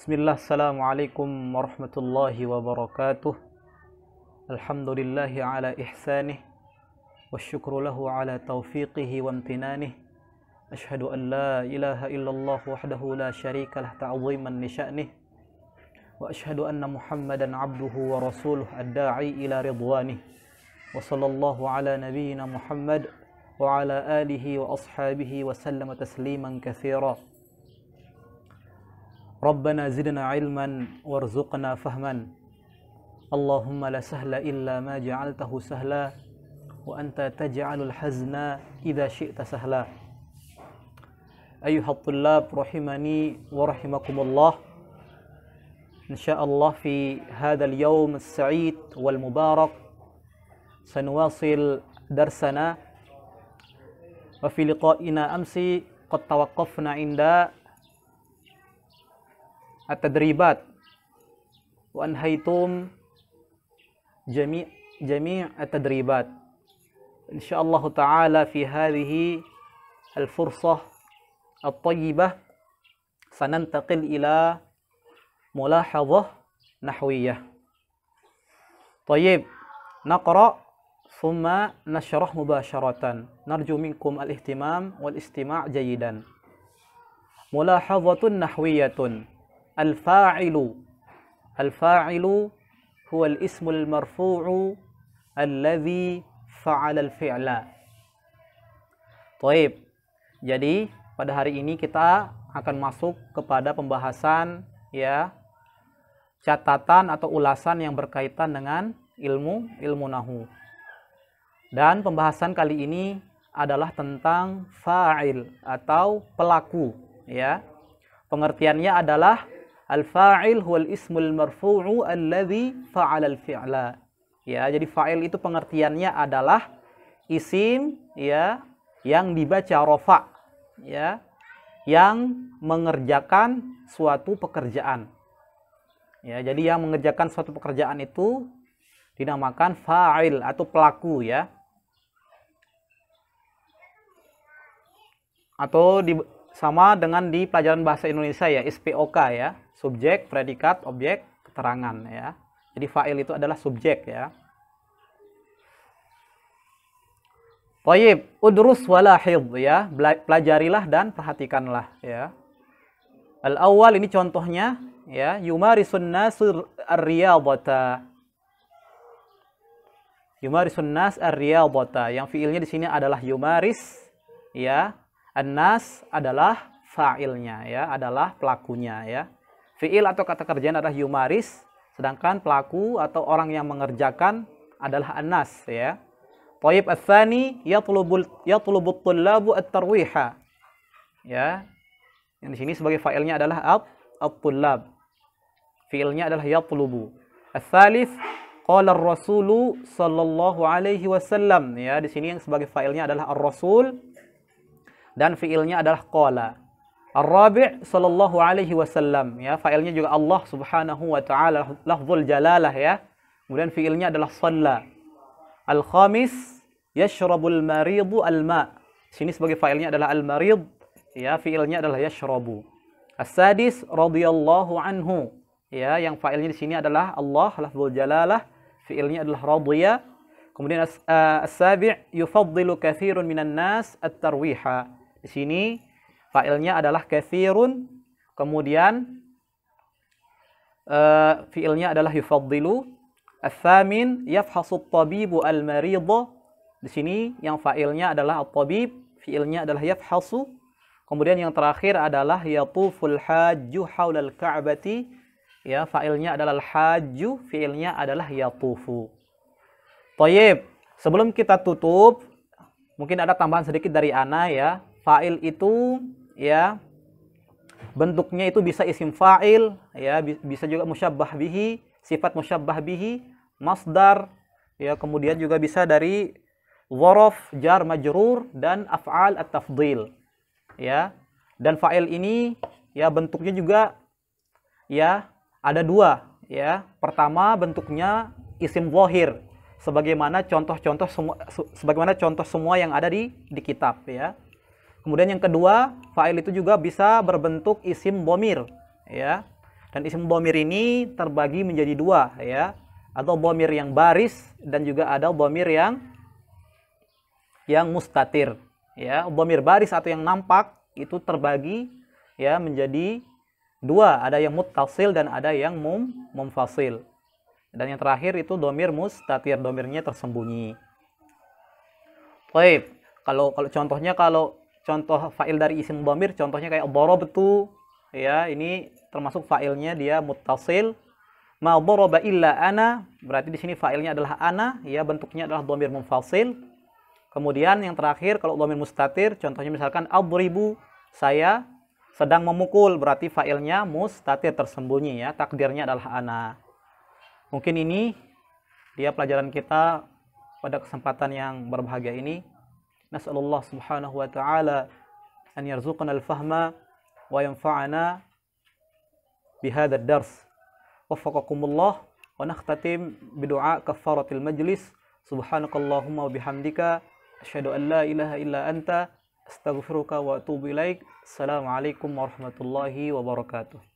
بسم الله السلام عليكم ورحمة الله وبركاته الحمد لله على إحسانه والشكر له على توفيقه وامتنانه أشهد أن لا إله إلا الله وحده لا شريك له تعظيما لشأنه وأشهد أن محمدا عبده ورسوله الداعي إلى رضوانه وصلى الله على نبينا محمد وعلى آله وأصحابه وسلم تسليما كثيرا ربنا زدنا علما وارزقنا فهما اللهم لا سهل إلا ما جعلته سهلا وأنت تجعل الحزن إذا شئت سهلا أيها الطلاب رحمني ورحمكم الله إن شاء الله في هذا اليوم السعيد والمبارك سنواصل درسنا وفي لقائنا أمس قد توقفنا عند التدريبات وأنهيتم جميع جميع التدريبات إن شاء الله تعالى في هذه الفرصة الطيبة سننتقل إلى ملاحظة نحوية طيب نقرأ ثم نشرح مباشرة نرجو منكم الاهتمام والاستماع جيدا ملاحظة نحوية الفاعل الفاعل هو الاسم المرفوع الذي فعل الفعل طيب Jadi pada hari ini kita akan masuk kepada pembahasan ya catatan atau ulasan yang berkaitan dengan ilmu ilmu nahu. Dan pembahasan kali ini adalah tentang fa'il atau pelaku ya. Pengertiannya adalah Al-fa'il huwal ismul marfu'u alladhi fa'ala al-fi'la. Ya, jadi fa'il itu pengertiannya adalah isim ya yang dibaca rofa ya yang mengerjakan suatu pekerjaan. Ya, jadi yang mengerjakan suatu pekerjaan itu dinamakan fa'il atau pelaku ya. Atau di sama dengan di pelajaran bahasa Indonesia ya SPOK ya subjek predikat objek keterangan ya jadi fa'il itu adalah subjek ya Toyib, udrus wala ya, pelajarilah dan perhatikanlah ya. Al awal ini contohnya ya, yumarisun nasur ar-riyadhata. Yumarisun nas ar-riyadhata yang fiilnya di sini adalah yumaris ya, Anas adalah fa'ilnya ya, adalah pelakunya ya. Fi'il atau kata kerjaan adalah yumaris, sedangkan pelaku atau orang yang mengerjakan adalah anas ya. Taib ats-tsani yatlubul yatlubut tullabu at-tarwiha. Ya. Yang di sini sebagai fa'ilnya adalah at at-tullab. Fi'ilnya adalah yatlubu. Ats-tsalits qala ar-rasulu sallallahu alaihi wasallam ya. Di sini yang sebagai fa'ilnya adalah ar-rasul dan fiilnya adalah qala. Ar-Rabi' sallallahu alaihi wasallam ya, failnya juga Allah Subhanahu wa taala lafzul jalalah ya. Kemudian fiilnya adalah shalla. Al-khamis yashrabul maridu al-ma. Sini sebagai failnya adalah al-marid ya, fiilnya adalah yashrabu. As-sadis radhiyallahu anhu. Ya, yang failnya di sini adalah Allah lafzul jalalah, fiilnya adalah radhiya. Kemudian eh, as-sabi' uh, yufaddilu katsirun minan nas at-tarwiha. Di sini fa'ilnya adalah kathirun, kemudian uh, fi'ilnya adalah yufaddilu. Al-thamin yafhasu tabibu al maridu Di sini yang fa'ilnya adalah al tabib fi'ilnya adalah yafhasu. Kemudian yang terakhir adalah yatuful hajju al ka'bati. Ya, fa'ilnya adalah al-hajju, fi'ilnya adalah yatufu. Tayyib, sebelum kita tutup, mungkin ada tambahan sedikit dari Ana ya. Fa'il itu ya bentuknya itu bisa isim fa'il ya bisa juga musyabbah bihi, sifat musyabbah bihi, masdar ya kemudian juga bisa dari warof jar majrur dan af'al at-tafdhil ya dan fa'il ini ya bentuknya juga ya ada dua ya pertama bentuknya isim zahir sebagaimana contoh-contoh semua sebagaimana contoh semua yang ada di di kitab ya Kemudian yang kedua, fa'il itu juga bisa berbentuk isim bomir, ya. Dan isim bomir ini terbagi menjadi dua, ya. Atau bomir yang baris dan juga ada bomir yang yang mustatir, ya. Bomir baris atau yang nampak itu terbagi ya menjadi dua, ada yang mutasil dan ada yang mum mumfasil. Dan yang terakhir itu domir mustatir, domirnya tersembunyi. Baik, kalau kalau contohnya kalau contoh fa'il dari isim domir contohnya kayak betul ya ini termasuk fa'ilnya dia mutasil, ma daraba illa ana berarti di sini fa'ilnya adalah ana ya bentuknya adalah domir mufasil kemudian yang terakhir kalau domir mustatir contohnya misalkan adribu saya sedang memukul berarti fa'ilnya mustatir tersembunyi ya takdirnya adalah ana mungkin ini dia pelajaran kita pada kesempatan yang berbahagia ini نسأل الله سبحانه وتعالى أن يرزقنا الفهم وينفعنا بهذا الدرس وفقكم الله ونختتم بدعاء كفارة المجلس سبحانك اللهم وبحمدك أشهد أن لا إله إلا أنت أستغفرك وأتوب إليك السلام عليكم ورحمة الله وبركاته